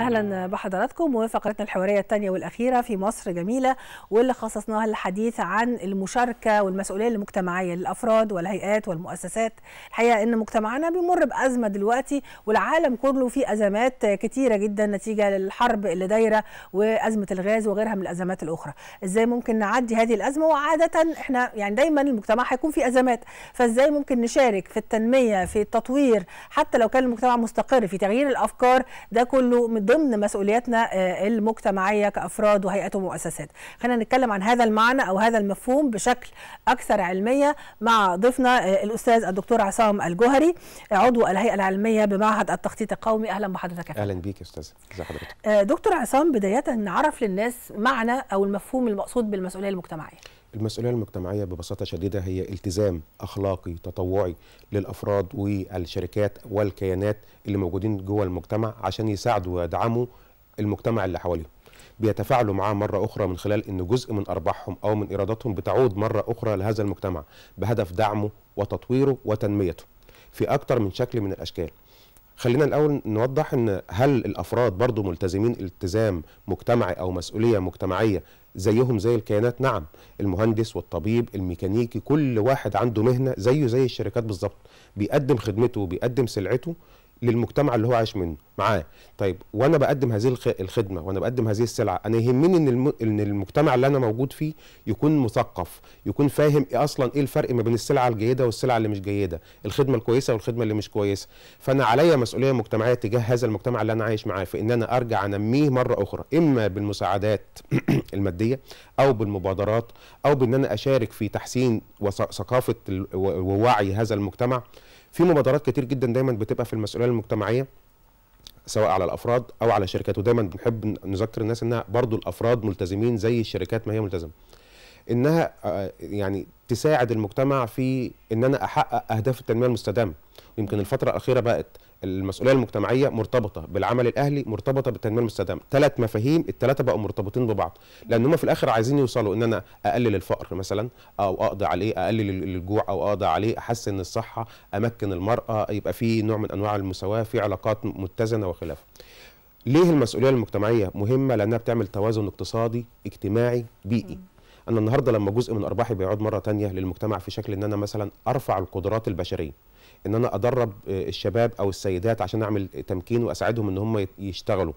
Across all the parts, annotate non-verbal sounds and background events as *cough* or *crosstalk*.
اهلا بحضراتكم وفقرتنا الحواريه الثانيه والاخيره في مصر جميله واللي خصصناها للحديث عن المشاركه والمسؤوليه المجتمعيه للافراد والهيئات والمؤسسات الحقيقه ان مجتمعنا بيمر بازمه دلوقتي والعالم كله في ازمات كتيره جدا نتيجه للحرب اللي دايره وازمه الغاز وغيرها من الازمات الاخرى ازاي ممكن نعدي هذه الازمه وعاده احنا يعني دايما المجتمع هيكون في ازمات فازاي ممكن نشارك في التنميه في التطوير حتى لو كان المجتمع مستقر في تغيير الافكار ده كله ضمن مسؤولياتنا آه، المجتمعيه كافراد وهيئات ومؤسسات خلينا نتكلم عن هذا المعنى او هذا المفهوم بشكل اكثر علميه مع ضيفنا آه، الاستاذ الدكتور عصام الجوهري عضو الهيئه العلميه بمعهد التخطيط القومي اهلا بحضرتك اهلا بيك يا استاذ ازي حضرتك آه، دكتور عصام بدايه نعرف للناس معنى او المفهوم المقصود بالمسؤوليه المجتمعيه المسؤولية المجتمعية ببساطة شديدة هي التزام أخلاقي تطوعي للأفراد والشركات والكيانات اللي موجودين جوه المجتمع عشان يساعدوا ويدعموا المجتمع اللي حواليهم بيتفاعلوا معاه مرة أخرى من خلال أن جزء من أرباحهم أو من إيراداتهم بتعود مرة أخرى لهذا المجتمع بهدف دعمه وتطويره وتنميته في اكثر من شكل من الأشكال خلينا الاول نوضح ان هل الافراد برضو ملتزمين التزام مجتمعي او مسؤوليه مجتمعيه زيهم زي الكيانات نعم المهندس والطبيب الميكانيكي كل واحد عنده مهنه زيه زي الشركات بالظبط بيقدم خدمته وبيقدم سلعته للمجتمع اللي هو عايش منه معاه طيب وانا بقدم هذه الخدمه وانا بقدم هذه السلعه انا يهمني ان الم... ان المجتمع اللي انا موجود فيه يكون مثقف يكون فاهم إيه اصلا ايه الفرق ما بين السلعه الجيده والسلعه اللي مش جيده الخدمه الكويسه والخدمه اللي مش كويسه فانا عليا مسؤوليه مجتمعيه تجاه هذا المجتمع اللي انا عايش معاه في ان انا ارجع انميه مره اخرى اما بالمساعدات *clears throat* الماديه او بالمبادرات او بان انا اشارك في تحسين ثقافه ووعي هذا المجتمع في مبادرات كتير جدا دايما بتبقى في المسؤوليه المجتمعيه سواء على الافراد او على الشركات ودايما بنحب نذكر الناس انها برضو الافراد ملتزمين زي الشركات ما هي ملتزمه انها آه، يعني تساعد المجتمع في ان انا احقق اهداف التنميه المستدامه يمكن الفتره الاخيره بقت المسؤوليه المجتمعيه مرتبطه بالعمل الاهلي مرتبطه بالتنميه المستدامه ثلاث مفاهيم الثلاثه بقوا مرتبطين ببعض لان هم في الاخر عايزين يوصلوا ان انا اقلل الفقر مثلا او اقضي عليه اقلل الجوع او اقضي عليه احسن الصحه امكن المراه يبقى في نوع من انواع المساواه في علاقات متزنه وخلافه ليه المسؤوليه المجتمعيه مهمه لانها بتعمل توازن اقتصادي اجتماعي بيئي انا النهارده لما جزء من ارباحي بيعود مره تانية للمجتمع في شكل ان انا مثلا ارفع القدرات البشريه ان انا ادرب آه، الشباب او السيدات عشان اعمل تمكين واساعدهم ان هم يشتغلوا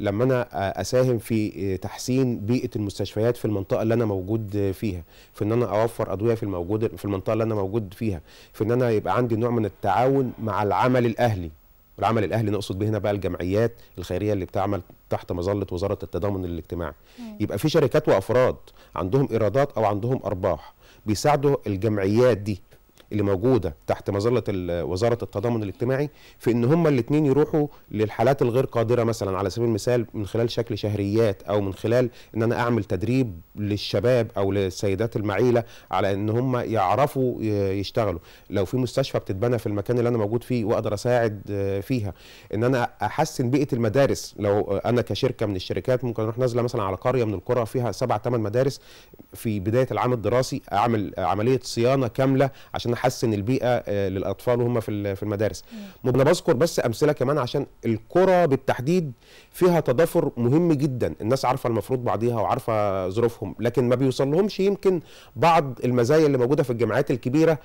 لما انا آه، اساهم في آه، تحسين بيئه المستشفيات في المنطقه اللي انا موجود فيها في ان انا اوفر ادويه في الموجود في المنطقه اللي انا موجود فيها في ان انا يبقى عندي نوع من التعاون مع العمل الاهلي والعمل الاهلي نقصد به هنا بقى الجمعيات الخيريه اللي بتعمل تحت مظله وزاره التضامن الاجتماعي مم. يبقى في شركات وافراد عندهم ايرادات او عندهم ارباح بيساعدوا الجمعيات دي اللي موجوده تحت مظله وزاره التضامن الاجتماعي في ان هما الاثنين يروحوا للحالات الغير قادره مثلا على سبيل المثال من خلال شكل شهريات او من خلال ان انا اعمل تدريب للشباب او للسيدات المعيله على ان هما يعرفوا يشتغلوا لو في مستشفى بتتبنى في المكان اللي انا موجود فيه واقدر اساعد آه، فيها ان انا احسن بيئه المدارس لو انا كشركه من الشركات ممكن اروح نازله مثلا على قريه من القرى فيها سبع ثمان مدارس في بدايه العام الدراسي اعمل عمليه صيانه كامله عشان نحسن البيئه آه، للاطفال وهم في المدارس انا بذكر بس امثله كمان عشان الكره بالتحديد فيها تضافر مهم جدا الناس عارفه المفروض بعضيها وعارفه ظروفهم لكن ما بيوصلهمش يمكن بعض المزايا اللي موجوده في الجامعات الكبيره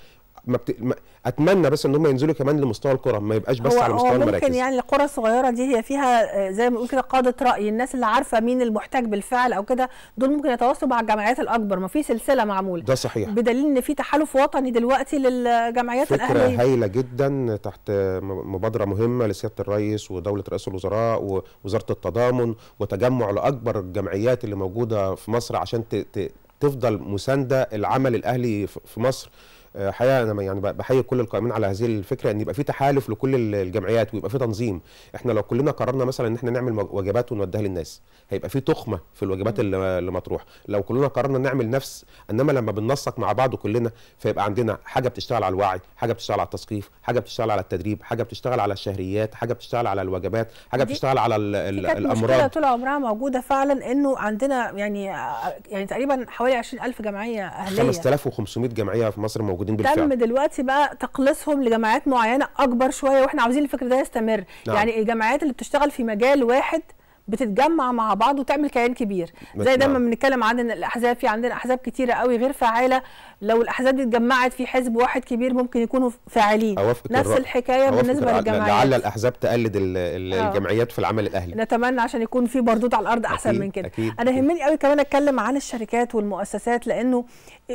ما بت... ما... اتمنى بس ان هم ينزلوا كمان لمستوى الكره ما يبقاش بس على مستوى المراكز ممكن يعني القرى الصغيره دي هي فيها آه، زي ما بنقول كده قاده راي الناس اللي عارفه مين المحتاج بالفعل او كده دول ممكن يتواصلوا مع الجمعيات الاكبر ما في سلسله معموله ده صحيح بدليل ان في تحالف وطني دلوقتي للجمعيات الاهليه فكره هايله جدا تحت مبادره مهمه لسياده الرئيس ودوله رئيس الوزراء ووزاره التضامن وتجمع لاكبر الجمعيات اللي موجوده في مصر عشان ت... ت... تفضل مسانده العمل الاهلي في مصر حقيقه آه، انا يعني بحيي كل القائمين على هذه الفكره ان يبقى في تحالف لكل الجمعيات ويبقى في تنظيم احنا لو كلنا قررنا مثلا ان احنا نعمل وجبات ونوديها للناس هيبقى في تخمه في الوجبات اللي مطروحه لو كلنا قررنا نعمل نفس انما لما بننسق مع بعض كلنا فيبقى عندنا حاجه بتشتغل على الوعي حاجه بتشتغل على التثقيف حاجه بتشتغل على التدريب حاجه بتشتغل على الشهريات حاجه بتشتغل على الوجبات حاجه بتشتغل على الامراض مشكله طول عمرها موجوده فعلا انه عندنا يعني آه، يعني تقريبا حوالي 20000 جمعيه اهليه 5500 جمعيه في مصر موجوده موجودين بالفعل تم دلوقتي بقى تقليصهم لجامعات معينه اكبر شويه واحنا عاوزين الفكر ده يستمر نعم. يعني الجامعات اللي بتشتغل في مجال واحد بتتجمع مع بعض وتعمل كيان كبير زي دايما نعم. بنتكلم عن الاحزاب في عندنا احزاب كتيره قوي غير فعاله لو الاحزاب دي اتجمعت في حزب واحد كبير ممكن يكونوا فاعلين نفس الرأ... الحكايه بالنسبه للجمعيات لعل الاحزاب تقلد آه. الجمعيات في العمل الاهلي نتمنى عشان يكون في بردود على الارض احسن من كده أكيد. انا يهمني قوي كمان اتكلم عن الشركات والمؤسسات لانه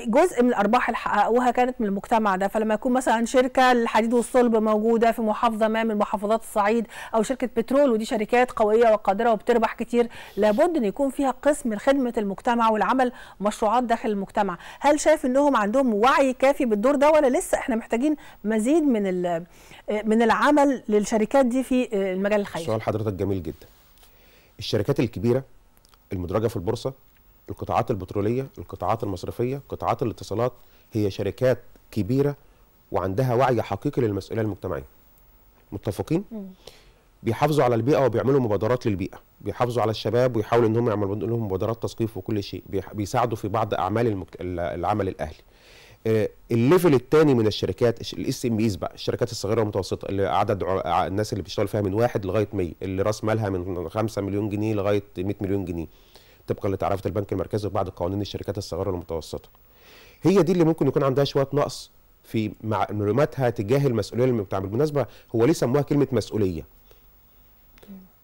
جزء من الارباح اللي حققوها كانت من المجتمع ده فلما يكون مثلا شركه للحديد والصلب موجوده في محافظه ما من محافظات الصعيد او شركه بترول ودي شركات قويه وقادره وبت وبتربح كتير لابد ان يكون فيها قسم خدمه المجتمع والعمل مشروعات داخل المجتمع هل شايف انهم عندهم وعي كافي بالدور ده ولا لسه احنا محتاجين مزيد من من العمل للشركات دي في المجال الخيري سؤال حضرتك جميل جدا الشركات الكبيره المدرجه في البورصه القطاعات البتروليه القطاعات المصرفيه قطاعات الاتصالات هي شركات كبيره وعندها وعي حقيقي للمسؤوليه المجتمعيه متفقين بيحافظوا على البيئه وبيعملوا مبادرات للبيئه بيحافظوا على الشباب ويحاولوا ان هم يعملوا لهم مبادرات تثقيف وكل شيء بيساعدوا في بعض اعمال المكت... العمل الاهلي آه، الليفل الثاني من الشركات الاس ام بيز بقى الشركات الصغيره والمتوسطه اللي عدد الناس اللي بتشتغل فيها من واحد لغايه 100 اللي راس مالها من 5 مليون جنيه لغايه 100 مليون جنيه طبقا لتعرفه البنك المركزي وبعض قوانين الشركات الصغيره والمتوسطه هي دي اللي ممكن يكون عندها شويه نقص في معلوماتها تجاه المسؤوليه اللي بتعمل بالمناسبه هو ليه سموها كلمه مسؤوليه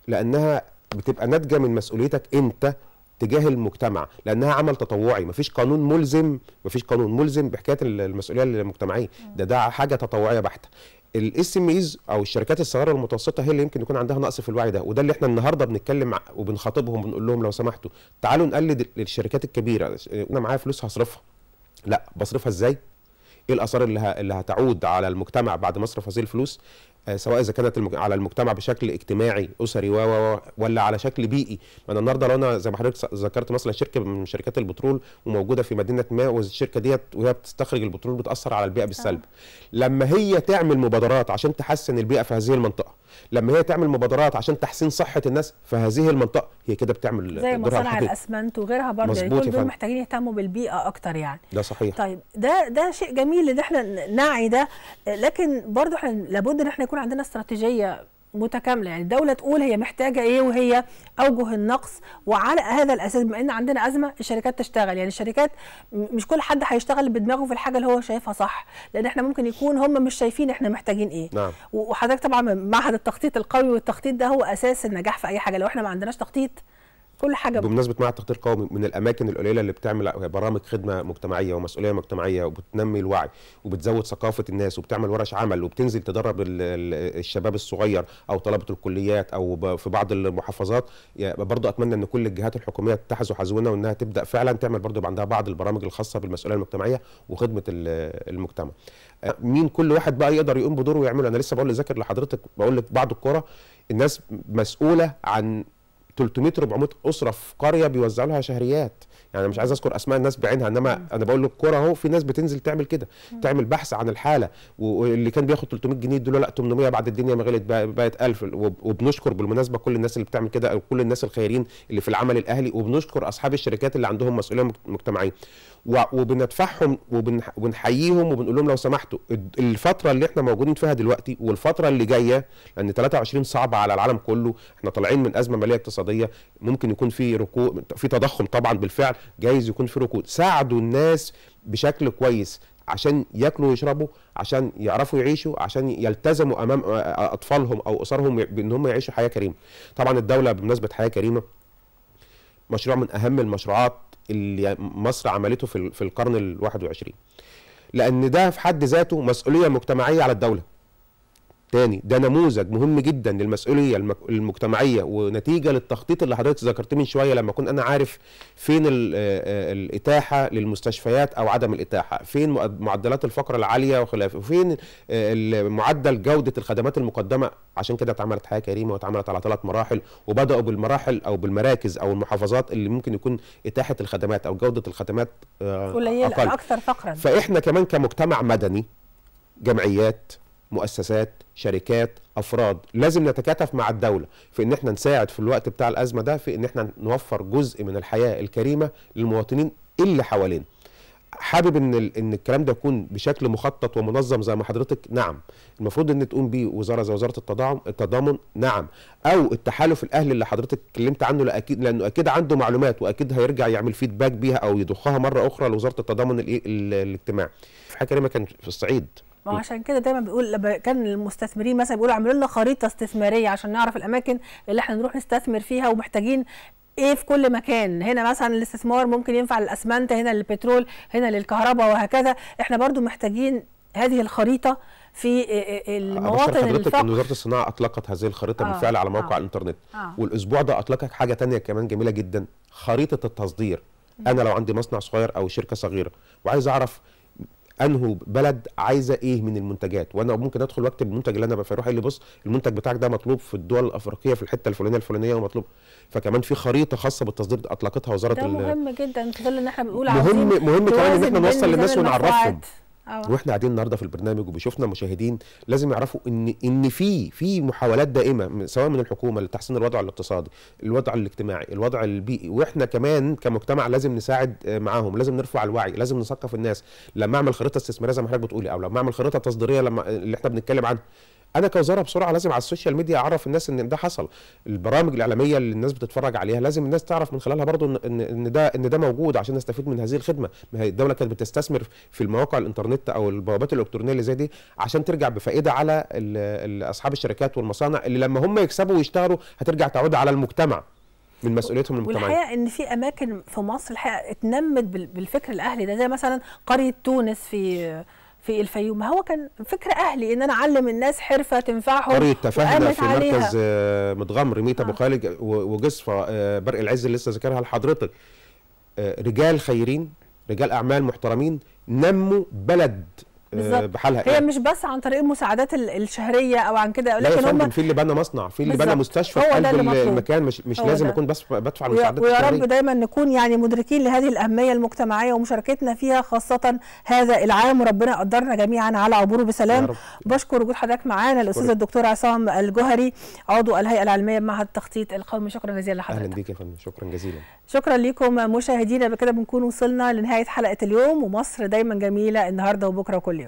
لانها بتبقى ناتجه من مسؤوليتك انت تجاه المجتمع لانها عمل تطوعي مفيش قانون ملزم مفيش قانون ملزم بحكايه المسؤوليه المجتمعيه ده ده حاجه تطوعيه بحته الاس ام ايز او الشركات الصغيره والمتوسطه هي اللي يمكن يكون عندها نقص في الوعي ده وده اللي احنا النهارده بنتكلم وبنخاطبهم بنقول لهم لو سمحتوا تعالوا نقلد الشركات الكبيره انا معايا فلوس هصرفها لا بصرفها ازاي ايه الاثار اللي اللي هتعود على المجتمع بعد ما اصرف هذه الفلوس آه، سواء اذا كانت المج... على المجتمع بشكل اجتماعي اسري و و ولا على شكل بيئي ما انا النهارده لو انا زي ما حضرتك ذكرت مثلا شركه من شركات البترول وموجوده في مدينه ما والشركه ديت وهي بتستخرج البترول بتاثر على البيئه بالسلب لما هي تعمل مبادرات عشان تحسن البيئه في هذه المنطقه لما هي تعمل مبادرات عشان تحسين صحه الناس في هذه المنطقه هي كده بتعمل زي مصانع الاسمنت وغيرها برضه كل يعني دول محتاجين يهتموا بالبيئه اكتر يعني ده صحيح طيب ده ده شيء جميل ان احنا نعي ده لكن برضه احنا لابد ان احنا يكون عندنا استراتيجيه متكامله يعني الدوله تقول هي محتاجه ايه وهي اوجه النقص وعلى هذا الاساس بما ان عندنا ازمه الشركات تشتغل يعني الشركات مش كل حد هيشتغل بدماغه في الحاجه اللي هو شايفها صح لان احنا ممكن يكون هم مش شايفين احنا محتاجين ايه نعم. وحضرتك طبعا معهد التخطيط القوي والتخطيط ده هو اساس النجاح في اي حاجه لو احنا ما عندناش تخطيط كل حاجه بمناسبه معهد التخطيط القومي من الاماكن القليله اللي بتعمل برامج خدمه مجتمعيه ومسؤوليه مجتمعيه وبتنمي الوعي وبتزود ثقافه الناس وبتعمل ورش عمل وبتنزل تدرب الشباب الصغير او طلبه الكليات او في بعض المحافظات يعني برضو اتمنى ان كل الجهات الحكوميه تحذو حزونا وانها تبدا فعلا تعمل برضو عندها بعض البرامج الخاصه بالمسؤوليه المجتمعيه وخدمه المجتمع مين كل واحد بقى يقدر يقوم بدوره ويعمله انا لسه بقول لذاكر لحضرتك بقول لك بعض الكره الناس مسؤوله عن 300 400 اسره في قريه بيوزعوا لها شهريات يعني مش عايز اذكر اسماء الناس بعينها انما انا بقول للكوره اهو في ناس بتنزل تعمل كده تعمل بحث عن الحاله واللي كان بياخد 300 جنيه دول لا 800 بعد الدنيا ما غلت بقت 1000 وبنشكر بالمناسبه كل الناس اللي بتعمل كده او كل الناس الخيرين اللي في العمل الاهلي وبنشكر اصحاب الشركات اللي عندهم مسؤوليه مجتمعيه وبندفعهم وبنحييهم وبنقول لهم لو سمحتوا الفتره اللي احنا موجودين فيها دلوقتي والفتره اللي جايه لان 23 صعبه على العالم كله احنا طالعين من ازمه ماليه اقتصاديه الاقتصاديه ممكن يكون في ركود في تضخم طبعا بالفعل جايز يكون في ركود ساعدوا الناس بشكل كويس عشان ياكلوا ويشربوا عشان يعرفوا يعيشوا عشان يلتزموا امام اطفالهم او اسرهم بان هم يعيشوا حياه كريمه طبعا الدوله بمناسبه حياه كريمه مشروع من اهم المشروعات اللي مصر عملته في القرن ال 21 لان ده في حد ذاته مسؤوليه مجتمعيه على الدوله تاني ده نموذج مهم جدا للمسؤوليه المجتمعيه ونتيجه للتخطيط اللي حضرتك ذكرتيه من شويه لما اكون انا عارف فين الاتاحه للمستشفيات او عدم الاتاحه فين معدلات الفقر العاليه وخلافه وفين معدل جوده الخدمات المقدمه عشان كده اتعملت حياه كريمه واتعملت على ثلاث مراحل وبداوا بالمراحل او بالمراكز او المحافظات اللي ممكن يكون اتاحه الخدمات او جوده الخدمات آه، قليله اكثر فقرا فاحنا كمان كمجتمع مدني جمعيات مؤسسات شركات افراد لازم نتكاتف مع الدوله في ان احنا نساعد في الوقت بتاع الازمه ده في ان احنا نوفر جزء من الحياه الكريمه للمواطنين اللي حوالينا حابب ان ان الكلام ده يكون بشكل مخطط ومنظم زي ما حضرتك نعم المفروض ان تقوم بيه وزاره زي وزاره التضامن التضامن نعم او التحالف الاهلي اللي حضرتك اتكلمت عنه لاكيد لانه اكيد عنده معلومات واكيد هيرجع يعمل فيدباك بيها او يضخها مره اخرى لوزاره التضامن الاجتماعي في حاجه كريمه كان في الصعيد ما عشان كده دايما بيقول لما كان المستثمرين مثلا بيقولوا اعملوا لنا خريطه استثماريه عشان نعرف الاماكن اللي احنا نروح نستثمر فيها ومحتاجين ايه في كل مكان هنا مثلا الاستثمار ممكن ينفع للاسمنت هنا للبترول هنا للكهرباء وهكذا احنا برضو محتاجين هذه الخريطه في إيه، إيه، إيه، المواطن حضرتك ان وزاره الصناعه اطلقت هذه الخريطه آه بالفعل على موقع آه الانترنت آه والاسبوع ده اطلقت حاجه ثانيه كمان جميله جدا خريطه التصدير انا لو عندي مصنع صغير او شركه صغيره وعايز اعرف انه بلد عايزه ايه من المنتجات وانا ممكن ادخل واكتب المنتج اللي انا بقى فاروح قال لي بص المنتج بتاعك ده مطلوب في الدول الافريقيه في الحته الفلانيه الفلانيه ومطلوب فكمان في خريطه خاصه بالتصدير اطلقتها وزاره ده مهم جدا تظل ان احنا بنقول مهم مهم كمان ان احنا نوصل للناس ونعرفهم أوه. واحنا قاعدين النهارده في البرنامج وبيشوفنا مشاهدين لازم يعرفوا ان ان في في محاولات دائمه سواء من الحكومه لتحسين الوضع الاقتصادي، الوضع الاجتماعي، الوضع البيئي واحنا كمان كمجتمع لازم نساعد آه، معاهم، لازم نرفع الوعي، لازم نثقف الناس، لما اعمل خريطه استثماريه زي ما حضرتك بتقولي او لما اعمل خريطه تصديريه لما اللي احنا بنتكلم عنها انا كوزاره بسرعه لازم على السوشيال ميديا اعرف الناس ان ده حصل البرامج الاعلاميه اللي الناس بتتفرج عليها لازم الناس تعرف من خلالها برضو ان ان ده ان ده موجود عشان نستفيد من هذه الخدمه الدوله كانت بتستثمر في المواقع الانترنت او البوابات الالكترونيه اللي زي دي عشان ترجع بفائده على اصحاب الشركات والمصانع اللي لما هم يكسبوا ويشتغلوا هترجع تعود على المجتمع من مسؤوليتهم المجتمعيه والحقيقه ان في اماكن في مصر الحقيقه اتنمت بالفكر الاهلي ده زي مثلا قريه تونس في في الفيوم هو كان فكر اهلي ان انا اعلم الناس حرفه تنفعهم قريه تفاهله في عليها. مركز آه، متغمر ميتا ابو آه. خالد وجصفه آه، برق العز اللي لسه ذكرها لحضرتك آه، رجال خيرين رجال اعمال محترمين نموا بلد بحالها هي إيه؟ مش بس عن طريق المساعدات الشهريه او عن كده لكن هم في اللي بنى مصنع في اللي بنى مستشفى في قلب المكان مش مش لازم ده. اكون بس بدفع المساعدات ويا رب دايما نكون يعني مدركين لهذه الاهميه المجتمعيه ومشاركتنا فيها خاصه هذا العام وربنا قدرنا جميعا على عبوره بسلام بشكر وجود حضرتك معانا الاستاذ الدكتور عصام الجوهري عضو الهيئه العلميه بمعهد التخطيط القومي شكرا جزيلا لحضرتك اهلا بيك يا فندم شكرا جزيلا شكرا لكم مشاهدينا بكده بنكون وصلنا لنهايه حلقه اليوم ومصر دايما جميله النهارده وبكره وكل